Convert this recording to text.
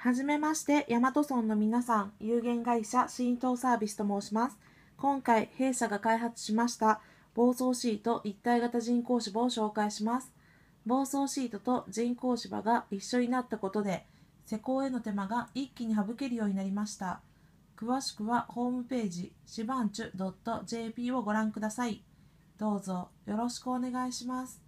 はじめまして、大和村の皆さん、有限会社新東サービスと申します。今回、弊社が開発しました、暴走シート一体型人工芝を紹介します。暴走シートと人工芝が一緒になったことで、施工への手間が一気に省けるようになりました。詳しくはホームページ、シバンチュ .jp をご覧ください。どうぞよろしくお願いします。